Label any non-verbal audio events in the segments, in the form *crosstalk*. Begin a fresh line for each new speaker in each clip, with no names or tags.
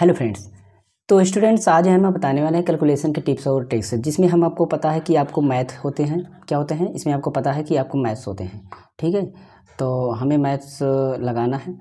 Hello friends तो students आज हम बताने वाले हैं कैलकुलेशन के टिप्स और ट्रिक्स जिसमें हम आपको पता है कि आपको मैथ होते हैं क्या होते हैं इसमें आपको पता है कि आपको मैथ्स होते हैं ठीक है तो हमें मैथ्स लगाना है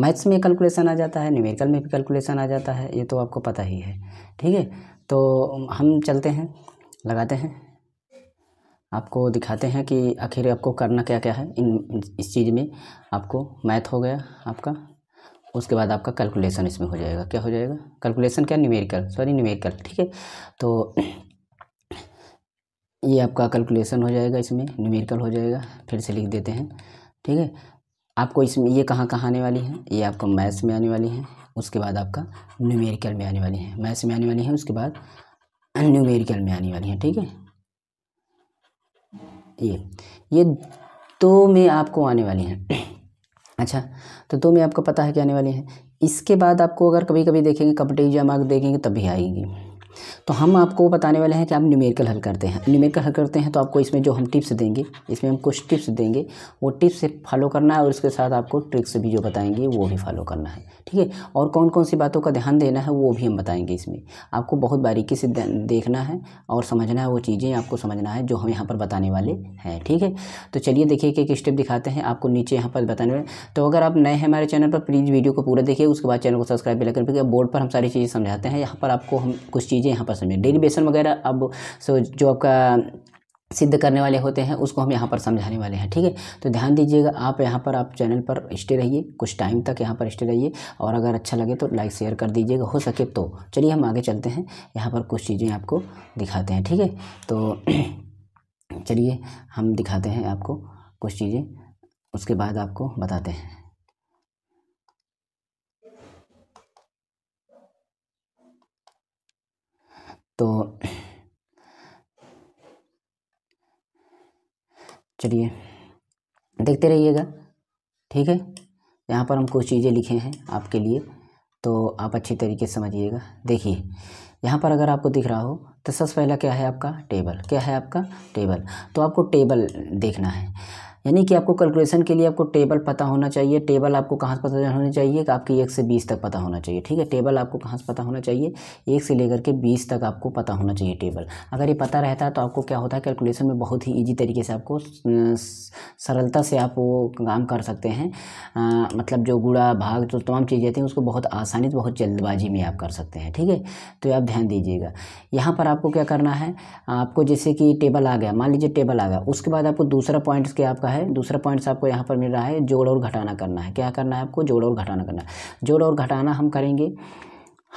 मैथ्स में कैलकुलेशन आ जाता है न्यूमेरिकल में भी कैलकुलेशन आ जाता है ये तो आपको पता ही है ठीक है तो हम चलते हैं लगाते हैं आपको दिखाते हैं कि आखिर आपको करना क्या क्या है इन इस चीज़ में आपको मैथ हो गया आपका उसके बाद आपका कैलकुलेशन इसमें हो जाएगा क्या हो जाएगा कैलकुलेशन क्या न्यूमेरिकल सॉरी न्यूमेरिकल ठीक है तो ये आपका कैलकुलेशन हो जाएगा इसमें न्यूमेरिकल हो जाएगा फिर से लिख देते हैं ठीक है आपको इसमें ये कहाँ कहाँ आने वाली है ये आपको मैथ्स में आने वाली है उसके बाद आपका न्यूमेरिकल में आने वाली है मैथ्स में आने वाली है उसके बाद न्यूमेरिकल में आने वाली है ठीक है ये ये दो में आपको आने वाली हैं अच्छा तो दो में आपको पता है कि आने वाली है इसके बाद आपको अगर कभी कभी देखेंगे कंपटीजा मार्क देखेंगे तब भी आएगी तो हम आपको बताने वाले हैं कि आप न्यूमेरिकल हल करते हैं न्यूमेरिकल हल करते हैं तो आपको इसमें जो हम टिप्स देंगे इसमें हम कुछ टिप्स देंगे वो टिप्स से फॉलो करना है और इसके साथ आपको ट्रिक्स भी जो बताएंगे वो भी फॉलो करना है ठीक है और कौन कौन सी बातों का ध्यान देना है वो भी हम बताएंगे इसमें आपको बहुत बारीकी से देखना है और समझना है वो चीज़ें आपको समझना है जो हम यहाँ पर बताने वाले हैं ठीक है तो चलिए देखिए कि एक स्टेप दिखाते हैं आपको नीचे यहाँ पर बताने वाले तो अगर आप नए हैं हमारे चैनल पर प्लीज़ वीडियो को पूरा देखिए उसके बाद चैनल को सब्सक्राइब भी लगे बोर्ड पर हम सारी चीज़ें समझाते हैं यहाँ पर आपको हम कुछ चीज़ें यहाँ पर समझे डेरिवेशन वगैरह अब सो जो आपका सिद्ध करने वाले होते हैं उसको हम यहाँ पर समझाने वाले हैं ठीक है तो ध्यान दीजिएगा आप यहाँ पर आप चैनल पर स्टे रहिए कुछ टाइम तक यहाँ पर स्टे रहिए और अगर अच्छा लगे तो लाइक शेयर कर दीजिएगा हो सके तो चलिए हम आगे चलते हैं यहाँ पर कुछ चीज़ें आपको दिखाते हैं ठीक है तो *clears throat* चलिए हम दिखाते हैं आपको कुछ चीज़ें उसके बाद आपको बताते हैं तो चलिए देखते रहिएगा ठीक है यहाँ पर हम कुछ चीज़ें लिखे हैं आपके लिए तो आप अच्छी तरीके से समझिएगा देखिए यहाँ पर अगर आपको दिख रहा हो तो सबसे पहला क्या है आपका टेबल क्या है आपका टेबल तो आपको टेबल देखना है यानी कि आपको कैलकुलेशन के लिए आपको टेबल पता होना चाहिए टेबल आपको कहाँ से पता होना चाहिए कि आपकी एक से बीस तक पता होना चाहिए ठीक है टेबल आपको कहाँ से पता होना चाहिए एक से लेकर के बीस तक आपको पता होना चाहिए टेबल अगर ये पता रहता है तो आपको क्या होता है कैलकुलेशन में बहुत ही ईजी तरीके से आपको अं, सरलता से आप वो काम कर सकते हैं आ, अं, मतलब जो गुड़ा भाग जो तमाम चीज़ें हैं उसको बहुत आसानी से बहुत जल्दबाजी में आप कर सकते हैं ठीक है तो आप ध्यान दीजिएगा यहाँ पर आपको क्या करना है आपको जैसे कि टेबल आ गया मान लीजिए टेबल आ गया उसके बाद आपको दूसरा पॉइंट्स के आपका है दूसरा पॉइंट्स आपको यहाँ पर मिल रहा है जोड़ और घटाना करना है क्या करना है आपको जोड़ और घटाना करना है जोड़ और घटाना हम करेंगे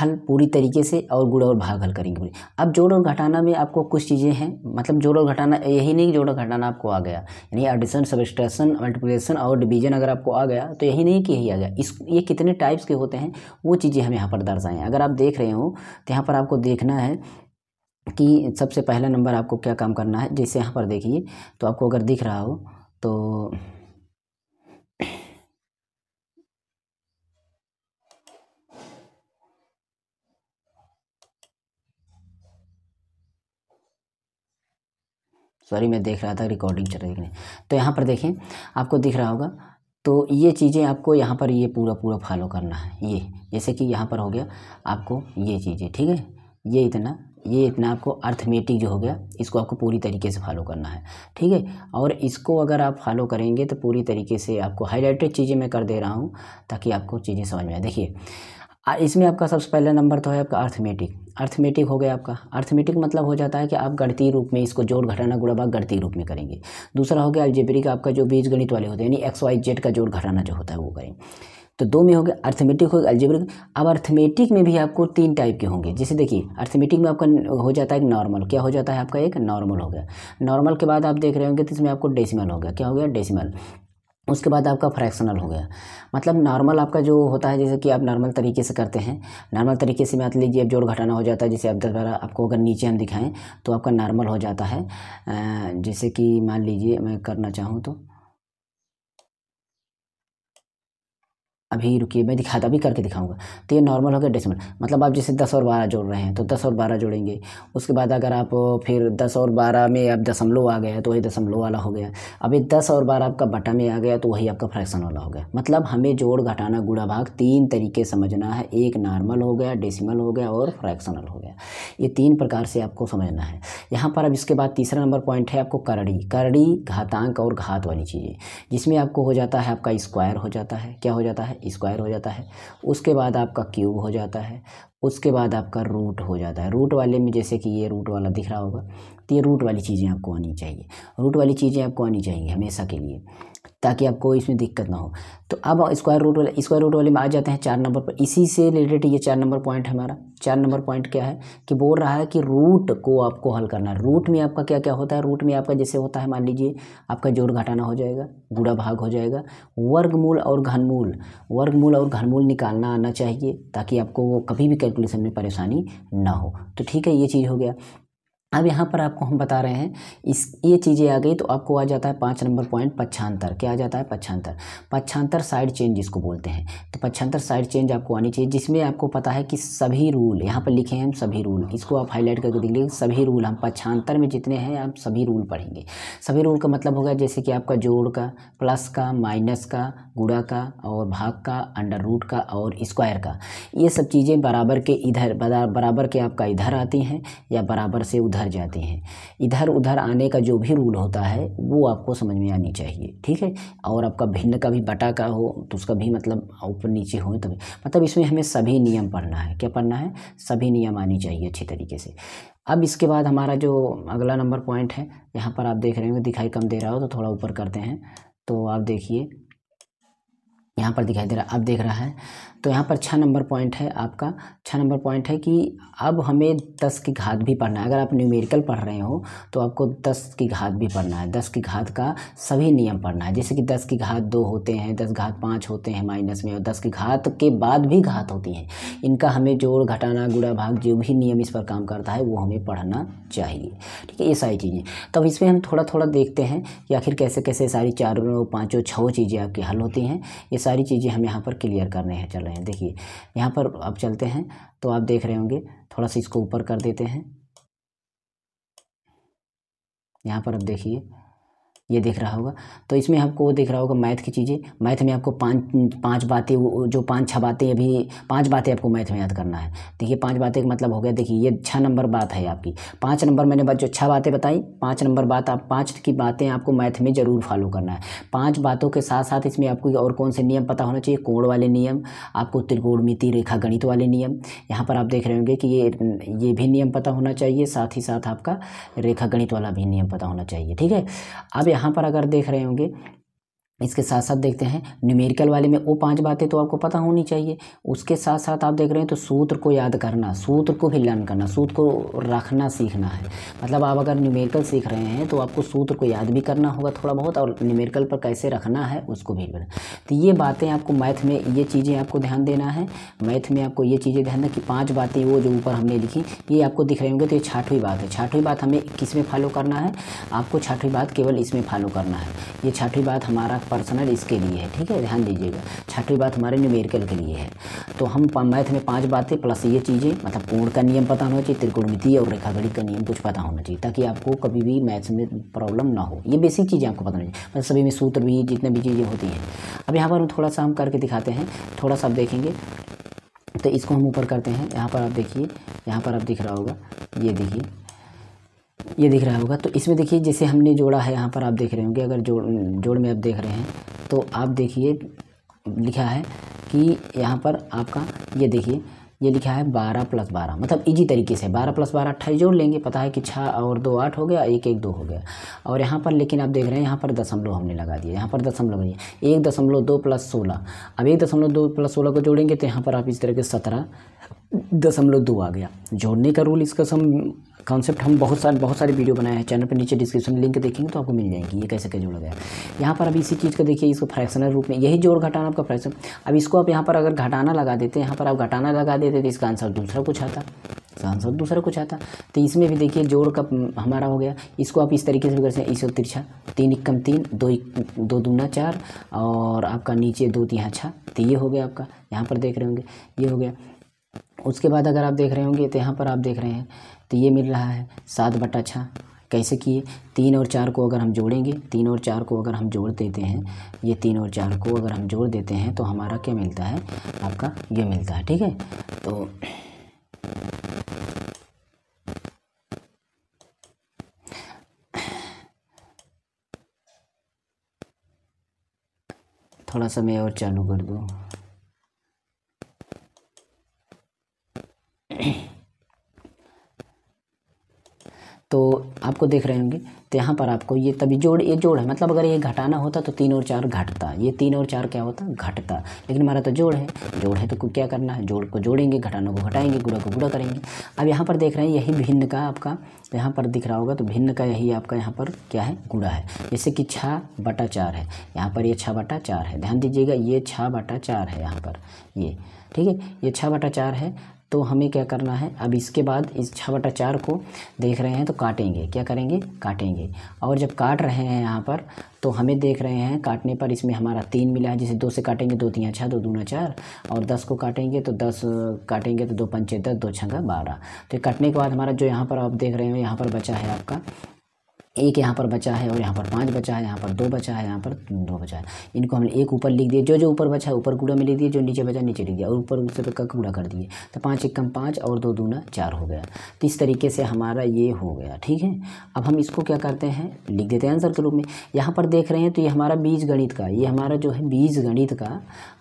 हल पूरी तरीके से और गुड़ और भाग हल करेंगे पूरी अब जोड़ और घटाना में आपको कुछ चीज़ें हैं मतलब जोड़ और घटाना यही नहीं जोड़ और घटाना आपको आ गया यानी एडिशन सबस्ट्रेशन मल्टीप्लिकेशन और डिवीजन अगर आपको आ गया तो यही नहीं कि यही आ गया इस ये कितने टाइप्स के होते हैं वो चीज़ें हम यहाँ पर दर्शाएँ अगर आप देख रहे हो तो यहाँ पर आपको देखना है कि सबसे पहला नंबर आपको क्या काम करना है जैसे यहाँ पर देखिए तो आपको अगर दिख रहा हो तो सॉरी मैं देख रहा था रिकॉर्डिंग चल रही है तो यहाँ पर देखें आपको दिख रहा होगा तो ये चीज़ें आपको यहाँ पर ये पूरा पूरा फॉलो करना है ये जैसे कि यहाँ पर हो गया आपको ये चीज़ें ठीक है ये इतना ये इतना आपको अर्थमेटिक जो हो गया इसको आपको पूरी तरीके से फॉलो करना है ठीक है और इसको अगर आप फॉलो करेंगे तो पूरी तरीके से आपको हाईलाइटेड चीज़ें मैं कर दे रहा हूँ ताकि आपको चीज़ें समझ में आए देखिए इसमें आपका सबसे पहला नंबर तो है आपका अर्थमेटिक अर्थमेटिक हो गया आपका अर्थमेटिक मतलब हो जाता है कि आप गणतीय रूप में इसको जोड़ घटाना गुड़ा भाग गणतीय रूप में करेंगे दूसरा हो गया का आपका जो बीज गणित वाले होते हैं यानी एक्स वाई जेड का जोड़ घटाना जो होता है वो करें तो दो में हो गया अर्थमेटिक हो गया अल्जेब्रिक अब अर्थमेटिक में भी आपको तीन टाइप के होंगे जैसे देखिए अर्थमेटिक में आपका हो जाता है एक नॉर्मल क्या हो जाता है आपका एक नॉर्मल हो गया नॉर्मल के बाद आप देख रहे होंगे तो इसमें आपको डेसिमल हो गया क्या हो गया डेसिमल उसके बाद आपका फ्रैक्शनल हो गया मतलब नॉर्मल आपका जो होता है जैसे कि आप नॉर्मल तरीके से करते हैं नॉर्मल तरीके से मान लीजिए अब जोड़ घटाना हो जाता है जैसे आप दस बारह आपको अगर नीचे हम दिखाएं तो आपका नॉर्मल हो जाता है जैसे कि मान लीजिए मैं करना चाहूँ तो अभी रुकिए मैं दिखा अभी करके दिखाऊंगा तो ये नॉर्मल हो गया डेसिमल मतलब आप जैसे दस और बारह जोड़ रहे हैं तो दस और बारह जोड़ेंगे उसके बाद अगर आप फिर दस और बारह में अब दशमलव आ गया तो वही दशमलव वाला हो गया अभी दस और बारह आपका बटा में आ गया तो वही आपका फ्रैक्शन वाला हो गया मतलब हमें जोड़ घटाना गुड़ा भाग तीन तरीके समझना है एक नॉर्मल हो गया डेसिमल हो गया और फ्रैक्शनल हो गया ये तीन प्रकार से आपको समझना है यहाँ पर अब इसके बाद तीसरा नंबर पॉइंट है आपको करड़ी करड़ी घातांक और घात वाली चीज़ें जिसमें आपको हो जाता है आपका स्क्वायर हो जाता है क्या हो जाता है स्क्वायर हो जाता है उसके बाद आपका क्यूब हो जाता है उसके बाद आपका रूट हो जाता है रूट वाले में जैसे कि ये रूट वाला दिख रहा होगा तो ये रूट वाली चीज़ें आपको आनी चाहिए रूट वाली चीज़ें आपको आनी चाहिए हमेशा के लिए ताकि आपको इसमें दिक्कत ना हो तो अब स्क्वायर रूट वाले स्क्वायर रूट वाले में आ जाते हैं चार नंबर पर इसी से रिलेटेड ये चार नंबर पॉइंट हमारा चार नंबर पॉइंट क्या है कि बोल रहा है कि रूट को आपको हल करना है रूट में आपका क्या क्या होता है रूट में आपका जैसे होता है मान लीजिए आपका जोड़ घटाना हो जाएगा गुड़ा भाग हो जाएगा वर्गमूल और घनमूल वर्गमूल और घनमूल निकालना आना चाहिए ताकि आपको वो कभी भी कैलकुलेशन में परेशानी ना हो तो ठीक है ये चीज़ हो गया अब यहाँ पर आपको हम बता रहे हैं इस ये चीज़ें आ गई तो आपको आ जाता है पाँच नंबर पॉइंट पक्षांतर क्या आ जाता है पक्षांतर पक्षांतर साइड चेंज जिसको बोलते हैं तो पक्षांतर साइड चेंज आपको आनी चाहिए जिसमें आपको पता है कि सभी रूल यहाँ पर लिखे हैं हम सभी रूल इसको आप हाईलाइट करके देख लीजिए सभी रूल हम पक्षांतर में जितने हैं आप सभी रूल पढ़ेंगे सभी रूल का मतलब होगा जैसे कि आपका जोड़ का प्लस का माइनस का गुड़ा का और भाग का अंडर रूट का और स्क्वायर का ये सब चीज़ें बराबर के इधर बराबर के आपका इधर आती हैं या बराबर से उधर उधर जाते हैं इधर उधर आने का जो भी रूल होता है वो आपको समझ में आनी चाहिए ठीक है और आपका भिन्न का भी बटा का हो तो उसका भी मतलब ऊपर नीचे हो तभी मतलब इसमें हमें सभी नियम पढ़ना है क्या पढ़ना है सभी नियम आनी चाहिए अच्छे तरीके से अब इसके बाद हमारा जो अगला नंबर पॉइंट है यहाँ पर आप देख रहे हो दिखाई कम दे रहा हो तो थोड़ा ऊपर करते हैं तो आप देखिए यहाँ पर दिखाई दे रहा अब देख रहा है तो यहाँ पर छः नंबर पॉइंट है आपका छः नंबर पॉइंट है कि अब हमें दस की घात भी पढ़ना है अगर आप न्यूमेरिकल पढ़ रहे हो तो आपको दस की घात भी पढ़ना है दस की घात का सभी नियम पढ़ना है जैसे कि दस की घात दो होते हैं दस घात पाँच होते हैं माइनस में और दस की घात के बाद भी घात होती हैं इनका हमें जोड़ घटाना गुड़ा भाग जो भी नियम इस पर काम करता है वो हमें पढ़ना चाहिए ठीक है ये सारी चीज़ें तब इसमें हम थोड़ा थोड़ा देखते हैं कि आखिर कैसे कैसे सारी चारों पाँचों छः चीज़ें आपकी हल होती हैं ये सारी चीज़ें हम यहाँ पर क्लियर करने हैं चल रहे हैं देखिए यहाँ पर अब चलते हैं तो आप देख रहे होंगे थोड़ा सा इसको ऊपर कर देते हैं यहाँ पर अब देखिए ये दिख रहा होगा तो इसमें आपको वो दिख रहा होगा मैथ की चीज़ें मैथ में आपको पाँच पाँच बातें जो पाँच छः बातें अभी पाँच बातें आपको मैथ में याद करना है देखिए पाँच बातें का मतलब हो गया देखिए ये छः नंबर बात है आपकी पाँच नंबर मैंने बात जो छः बातें बताई पाँच नंबर बात आप पाँच की बातें आपको मैथ में ज़रूर फॉलो करना है पाँच बातों के साथ साथ इसमें आपको और कौन से नियम पता होना चाहिए कोण वाले नियम आपको त्रिकोण मिति रेखा गणित वाले नियम यहाँ पर आप देख रहे होंगे कि ये ये भी नियम पता होना चाहिए साथ ही साथ आपका रेखा गणित वाला भी नियम पता होना चाहिए ठीक है अब यहाँ पर अगर देख रहे होंगे इसके साथ साथ देखते हैं न्यूमेरिकल वाले में वो पांच बातें तो आपको पता होनी चाहिए उसके साथ साथ आप देख रहे हैं तो सूत्र को याद करना सूत्र को भी लर्न करना सूत्र को रखना सीखना है मतलब आप अगर न्यूमेरिकल सीख रहे हैं तो आपको सूत्र को याद भी करना होगा थोड़ा बहुत और न्यूमेरिकल पर कैसे रखना है उसको भी करना तो ये बातें आपको मैथ में ये चीज़ें आपको ध्यान देना है मैथ में आपको ये चीज़ें ध्यान देना कि पाँच बातें वो जो ऊपर हमने लिखी ये आपको दिख रहे होंगे तो ये छाठवीं बात है छाठवीं बात हमें किस में फॉलो करना है आपको छाठवीं बात केवल इसमें फॉलो करना है ये छाठवीं बात हमारा पर्सनल इसके लिए है ठीक है ध्यान दीजिएगा छठी बात हमारे न्यूमेरिकल के लिए है तो हम मैथ में पाँच बातें प्लस ये चीज़ें मतलब कोण का नियम पता होना चाहिए त्रिकोणमिति और रेखागणित का नियम कुछ पता होना चाहिए ताकि आपको कभी भी मैथ्स में प्रॉब्लम ना हो ये बेसिक चीज़ें आपको पता होना चाहिए मतलब सभी में सूत्र भी जितने भी चीज़ें होती हैं अब यहाँ पर हम थोड़ा सा हम करके दिखाते हैं थोड़ा सा आप देखेंगे तो इसको हम ऊपर करते हैं यहाँ पर आप देखिए यहाँ पर आप दिख रहा होगा ये देखिए ये दिख रहा होगा तो इसमें देखिए जैसे हमने जोड़ा है यहाँ पर आप देख रहे होंगे अगर जोड़ जोड़ में आप देख रहे हैं तो आप देखिए लिखा है कि यहाँ पर आपका ये देखिए ये लिखा है बारह प्लस बारह मतलब इजी तरीके से बारह प्लस बारह अट्ठाईस जोड़ लेंगे पता है कि छः और दो आठ हो गया एक एक दो हो गया और यहाँ पर लेकिन आप देख रहे हैं यहाँ पर दशमलव हमने लगा दिया यहाँ पर दशमलव नहीं एक दशमलव दो प्लस सोलह अब एक दशमलव दो प्लस सोलह को जोड़ेंगे तो यहाँ पर आप इस तरह के सत्रह दशमलव दो आ गया जोड़ने का रूल इसका सम कॉन्सेप्ट हम बहुत सारे बहुत सारे वीडियो बनाए हैं चैनल पर नीचे डिस्क्रिप्शन में लिंक देखेंगे तो आपको मिल जाएगी ये कैसे कैसे जोड़ा गया यहाँ पर अब इसी चीज़ का देखिए इसको फ्रैक्शनल रूप में यही जोड़ घटाना आपका फ्रैक्शन अब इसको आप यहाँ पर अगर घटाना लगा देते हैं यहाँ पर आप घटाना लगा देते तो इसका आंसर दूसरा कुछ आता इसका आंसर दूसरा कुछ आता तो इसमें भी देखिए जोड़ का हमारा हो गया इसको आप इस तरीके से भी कर सकते हैं इसको तिरछा तीन इक्कम तीन दो दो दूना चार और आपका नीचे दो तिहा छः तो ये हो गया आपका यहाँ पर देख रहे होंगे ये हो गया उसके बाद अगर आप देख रहे होंगे तो यहाँ पर आप देख रहे हैं तो ये मिल रहा है सात बटा छः कैसे किए तीन और चार को अगर हम जोड़ेंगे तीन और चार को अगर हम जोड़ देते हैं ये तीन और चार को अगर हम जोड़ देते हैं तो हमारा क्या मिलता है आपका ये मिलता है ठीक है तो थोड़ा सा मैं और चालू कर दूँ तो आपको देख रहे होंगे तो यहाँ पर आपको ये तभी जोड़ ये जोड़ है मतलब अगर ये घटाना होता तो तीन और चार घटता ये तीन और चार क्या होता घटता लेकिन हमारा तो जोड़ है जोड़ है तो क्या करना है जोड़ को जोड़ेंगे घटाना को घटाएंगे गुड़ा को गुड़ा करेंगे अब यहाँ पर देख रहे हैं यही भिन्न का आपका तो यहाँ पर दिख रहा होगा तो भिन्न का यही आपका यहाँ पर क्या है गुड़ा है जैसे कि छः बटा चार है यहाँ पर ये छः बटा चार है ध्यान दीजिएगा ये छः बटा चार है यहाँ पर ये ठीक है ये छः बटा चार है तो हमें क्या करना है अब इसके बाद इस छः बटा चार को देख रहे हैं तो काटेंगे क्या करेंगे काटेंगे और जब काट रहे हैं यहाँ पर तो हमें देख रहे हैं काटने पर इसमें हमारा तीन मिला है जैसे दो से काटेंगे दो तीन छः दो दूना चार और दस को काटेंगे तो दस काटेंगे तो दो पंचे दस दो छंगा बारह तो काटने के बाद हमारा जो यहाँ पर आप देख रहे हैं यहाँ पर बचा है आपका एक यहाँ पर बचा है और यहाँ पर पाँच बचा है यहाँ पर दो बचा है यहाँ पर दो बचा है इनको हमने एक ऊपर लिख दिया जो जो ऊपर बचा है ऊपर कूड़ा में लिख दिया जो नीचे बचा नीचे लिख दिया और ऊपर उनसे पे तो कूड़ा कर दिए तो पाँच एक कम पाँच और दो दूना चार हो गया तो इस तरीके से हमारा ये हो गया ठीक है अब हम इसको क्या करते हैं लिख देते हैं आंसर के रूप में यहाँ पर देख रहे हैं तो ये हमारा बीज गणित का ये हमारा जो है बीज गणित का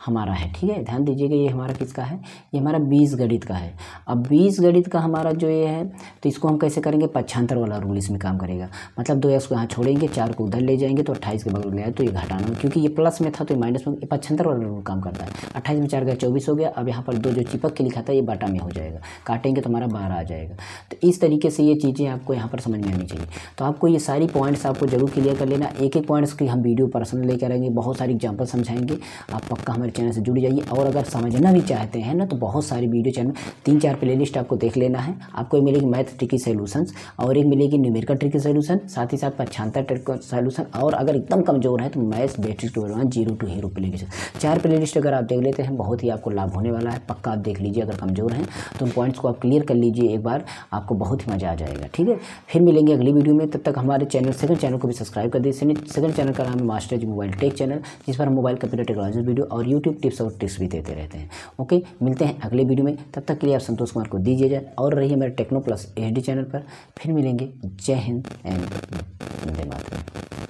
हमारा है ठीक है ध्यान दीजिएगा ये हमारा किसका है ये हमारा बीज गणित का है अब बीज गणित का हमारा जो ये है तो इसको हम कैसे करेंगे पक्षांतर वाला रूल इसमें काम करेगा मतलब मतलब दो एक्स को यहाँ छोड़ेंगे चार को उधर ले जाएंगे तो अट्ठाईस के बगल में आए तो ये घटाना क्योंकि ये प्लस में था तो ये माइनस में पचहत्तर वाला रूल काम करता है अट्ठाईस में चार का चौबीस हो गया अब यहाँ पर दो जो चिपक के लिखा था ये बाटा में हो जाएगा काटेंगे तो हमारा बारह आ जाएगा तो इस तरीके से ये चीज़ें आपको यहाँ पर समझ में आनी चाहिए तो आपको ये सारी पॉइंट्स आपको जरूर क्लियर कर लेना एक एक पॉइंट्स की हम वीडियो पर्सनल लेकर आएंगे बहुत सारी एग्जाम्पल समझाएंगे आप पक्का हमारे चैनल से जुड़ जाइए और अगर समझना भी चाहते हैं ना तो बहुत सारी वीडियो चैनल तीन चार प्ले आपको देख लेना है आपको मिलेगी मैथ ट्रिकी सोल्यूशंस और एक मिलेगी न्यूमेरिकल ट्रिकी सोल्यूशन साथ ही साथ पच्छातर टेट का सोल्यूशन और अगर एकदम कमजोर है तो maths basic to advance zero to hero playlist चार प्ले लिस्ट अगर आप देख लेते हैं बहुत ही आपको लाभ होने वाला है पक्का आप देख लीजिए अगर कमजोर हैं तो उन पॉइंट्स को आप क्लियर कर लीजिए एक बार आपको बहुत ही मज़ा आ जाएगा ठीक है फिर मिलेंगे अगली वीडियो में तब तक हमारे चैनल सेकंड चैनल को भी सब्सक्राइब कर दीजिए सेकंड चैनल का नाम है master ji mobile tech channel जिस पर हम मोबाइल कंप्यूटर टेक्नोलॉजी वीडियो और यूट्यूब टिप्स और ट्रिक्स भी देते रहते हैं ओके मिलते हैं अगले वीडियो में तब तक के लिए आप संतोष कुमार को दीजिए जाए और रही मेरे टेक्नो प्लस एच चैनल पर फिर मिलेंगे जय हिंद एंड 근데 음. 네, 맞아요.